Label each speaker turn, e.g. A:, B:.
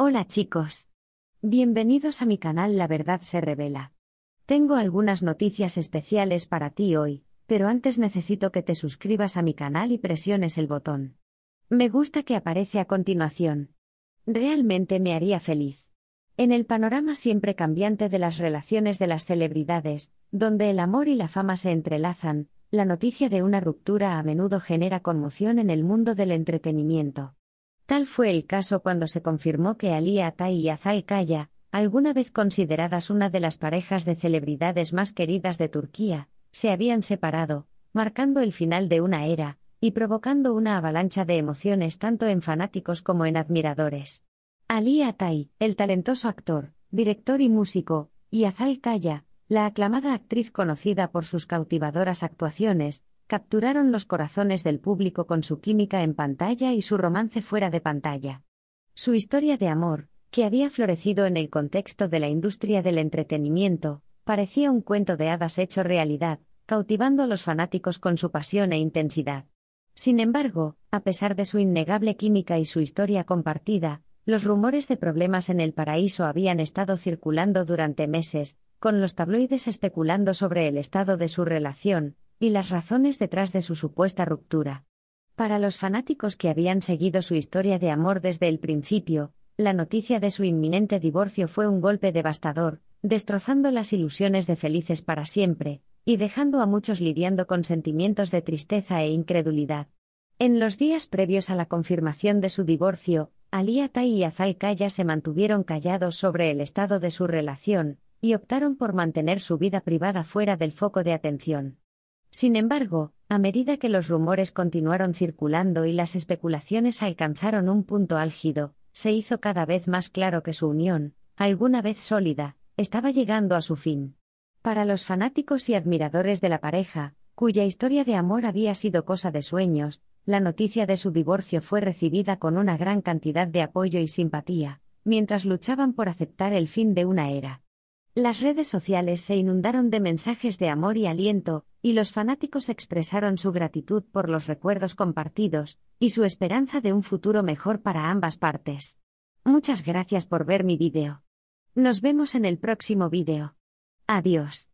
A: Hola chicos. Bienvenidos a mi canal La Verdad se revela. Tengo algunas noticias especiales para ti hoy, pero antes necesito que te suscribas a mi canal y presiones el botón. Me gusta que aparece a continuación. Realmente me haría feliz. En el panorama siempre cambiante de las relaciones de las celebridades, donde el amor y la fama se entrelazan, la noticia de una ruptura a menudo genera conmoción en el mundo del entretenimiento. Tal fue el caso cuando se confirmó que Ali Atay y Azal Kaya, alguna vez consideradas una de las parejas de celebridades más queridas de Turquía, se habían separado, marcando el final de una era, y provocando una avalancha de emociones tanto en fanáticos como en admiradores. Ali Atay, el talentoso actor, director y músico, y Azal Kaya, la aclamada actriz conocida por sus cautivadoras actuaciones, capturaron los corazones del público con su química en pantalla y su romance fuera de pantalla. Su historia de amor, que había florecido en el contexto de la industria del entretenimiento, parecía un cuento de hadas hecho realidad, cautivando a los fanáticos con su pasión e intensidad. Sin embargo, a pesar de su innegable química y su historia compartida, los rumores de problemas en el paraíso habían estado circulando durante meses, con los tabloides especulando sobre el estado de su relación, y las razones detrás de su supuesta ruptura. Para los fanáticos que habían seguido su historia de amor desde el principio, la noticia de su inminente divorcio fue un golpe devastador, destrozando las ilusiones de felices para siempre, y dejando a muchos lidiando con sentimientos de tristeza e incredulidad. En los días previos a la confirmación de su divorcio, Atay y Kaya se mantuvieron callados sobre el estado de su relación, y optaron por mantener su vida privada fuera del foco de atención. Sin embargo, a medida que los rumores continuaron circulando y las especulaciones alcanzaron un punto álgido, se hizo cada vez más claro que su unión, alguna vez sólida, estaba llegando a su fin. Para los fanáticos y admiradores de la pareja, cuya historia de amor había sido cosa de sueños, la noticia de su divorcio fue recibida con una gran cantidad de apoyo y simpatía, mientras luchaban por aceptar el fin de una era. Las redes sociales se inundaron de mensajes de amor y aliento, y los fanáticos expresaron su gratitud por los recuerdos compartidos, y su esperanza de un futuro mejor para ambas partes. Muchas gracias por ver mi vídeo. Nos vemos en el próximo vídeo. Adiós.